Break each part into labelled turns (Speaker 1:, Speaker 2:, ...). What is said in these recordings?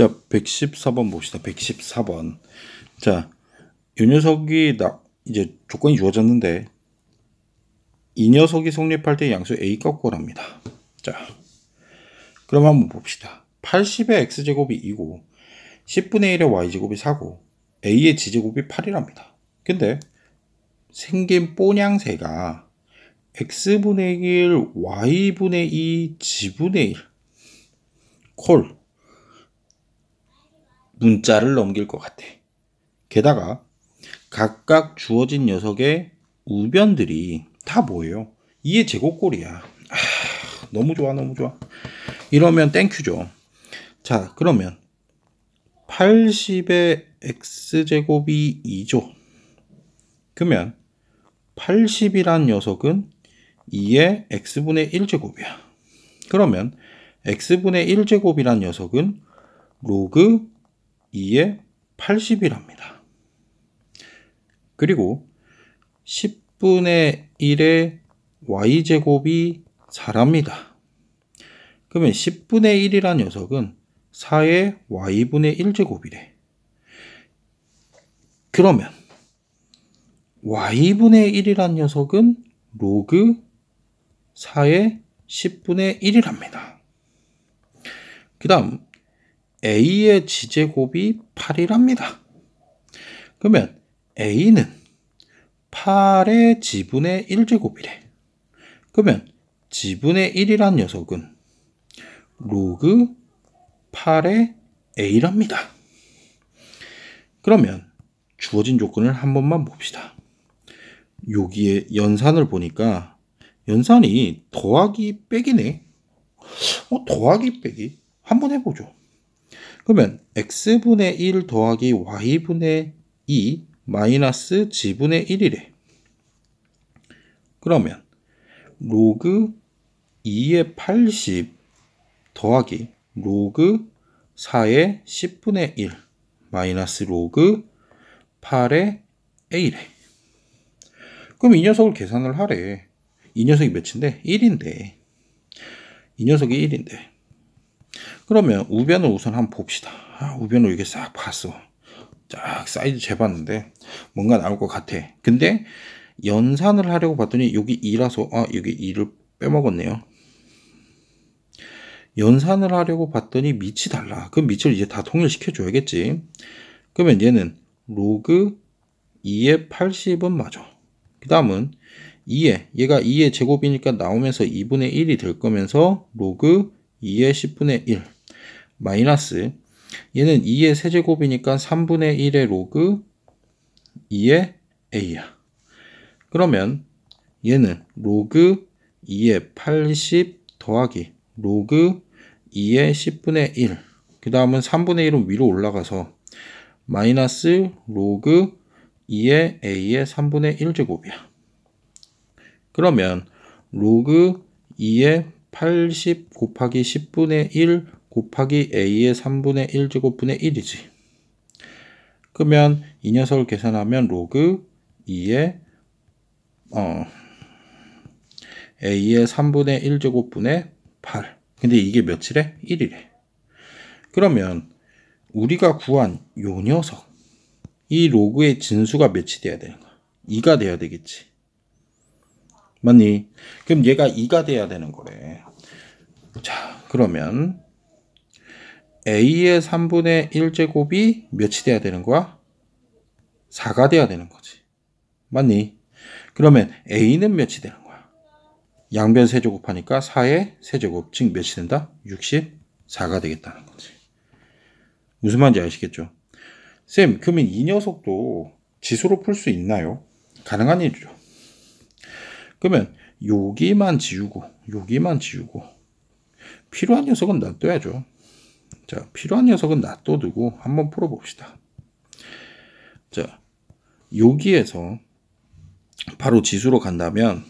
Speaker 1: 자, 114번 봅시다. 114번. 자, 이 녀석이 나, 이제 조건이 주어졌는데, 이 녀석이 성립할 때 양수 A가 구합니다. 자, 그럼 한번 봅시다. 80의 X제곱이 2고, 10분의 1의 Y제곱이 4고, A의 G제곱이 8이랍니다. 근데, 생긴 뽀냥새가 X분의 1, Y분의 2, G분의 1, 콜, 문자를 넘길 것 같아. 게다가 각각 주어진 녀석의 우변들이 다 뭐예요? 이의 제곱골이야. 아, 너무 좋아, 너무 좋아. 이러면 땡큐죠. 자, 그러면 80의 x제곱이 2죠. 그러면 80이란 녀석은 2의 x분의 1제곱이야. 그러면 x분의 1제곱이란 녀석은 로그 2에 80이랍니다. 그리고 10분의 1의 y제곱이 4랍니다. 그러면 10분의 1이란 녀석은 4의 y분의 1제곱이래. 그러면 y분의 1이란 녀석은 로그 4의 10분의 1이랍니다. 그 다음 a의 지제곱이 8이랍니다. 그러면 a는 8의 지분의 1제곱이래. 그러면 지분의 1이란 녀석은 로그 8의 a랍니다. 그러면 주어진 조건을 한 번만 봅시다. 여기에 연산을 보니까 연산이 더하기 빼기네. 어, 더하기 빼기 한 번 해보죠. 그러면 x분의 1 더하기 y분의 2 마이너스 g분의 1이래. 그러면 로그 2의 80 더하기 로그 4의 10분의 1 마이너스 로그 8의 a래. 그럼 이 녀석을 계산을 하래. 이 녀석이 몇인데? 1인데. 이 녀석이 1인데. 그러면 우변을 우선 한번 봅시다. 아, 우변을 이게 렇싹 봤어. 쫙 사이즈 재봤는데 뭔가 나올 것 같아. 근데 연산을 하려고 봤더니 여기 2라서 아 여기 2를 빼먹었네요. 연산을 하려고 봤더니 밑이 달라. 그럼 밑을 이제 다 통일시켜 줘야겠지. 그러면 얘는 로그 2의 80은 맞아. 그 다음은 2에 얘가 2의 제곱이니까 나오면서 2분의 1이 될 거면서 로그 2의 10분의 1 마이너스 얘는 2의 세제곱이니까 3분의 1의 로그 2의 a야. 그러면 얘는 로그 2의 80 더하기 로그 2의 10분의 1. 그 다음은 3분의 1은 위로 올라가서 마이너스 로그 2의 a의 3분의 1 제곱이야. 그러면 로그 2의 80 곱하기 10분의 1 곱하기 a의 3분의 1제곱분의 1이지. 그러면 이 녀석을 계산하면 로그 2의 어, a의 3분의 1제곱분의 8. 근데 이게 며칠에? 1이래. 그러면 우리가 구한 요 녀석 이 로그의 진수가 몇이 돼야 되는 거야? 2가 돼야 되겠지. 맞니? 그럼 얘가 2가 돼야 되는 거래. 자, 그러면 a의 3분의 1제곱이 몇이 돼야 되는 거야? 4가 돼야 되는 거지. 맞니? 그러면 a는 몇이 되는 거야? 양변 세제곱하니까 4의 세제곱, 즉 몇이 된다? 64가 되겠다는 거지. 무슨 말인지 아시겠죠? 쌤, 그러면 이 녀석도 지수로 풀 수 있나요? 가능한 일이죠. 그러면 여기만 지우고, 여기만 지우고, 필요한 녀석은 놔둬야죠. 자, 필요한 녀석은 놔둬두고 한번 풀어봅시다. 자, 여기에서 바로 지수로 간다면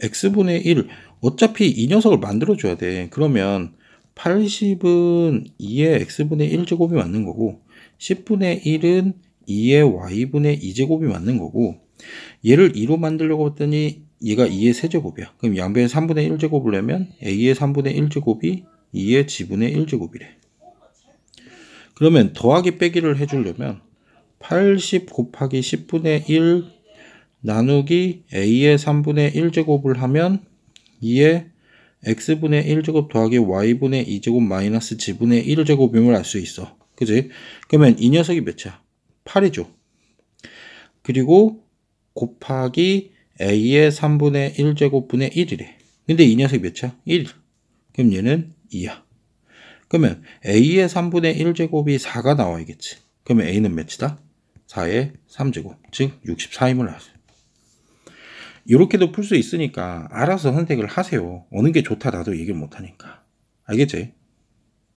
Speaker 1: x분의 1, 어차피 이 녀석을 만들어줘야 돼. 그러면 80은 2의 x분의 1제곱이 맞는 거고 10분의 1은 2의 y분의 2제곱이 맞는 거고 얘를 2로 만들려고 했더니 얘가 2의 3제곱이야 그럼 양변의 3분의 1제곱을 내면 a의 3분의 1제곱이 2의 지분의 1제곱이래. 그러면 더하기 빼기를 해주려면 80 곱하기 10분의 1 나누기 a의 3분의 1제곱을 하면 2의 x분의 1제곱 더하기 y분의 2제곱 마이너스 지분의 1제곱임을 알 수 있어. 그지? 그러면 이 녀석이 몇이야? 8이죠. 그리고 곱하기 a의 3분의 1제곱분의 1이래. 근데 이 녀석이 몇이야? 1. 그럼 얘는 2야. 그러면 a의 3분의 1제곱이 4가 나와야겠지. 그러면 a는 몇이다? 4의 3제곱, 즉 64임을 하세요. 이렇게도 풀 수 있으니까 알아서 선택을 하세요. 어느 게 좋다 나도 얘기를 못하니까. 알겠지?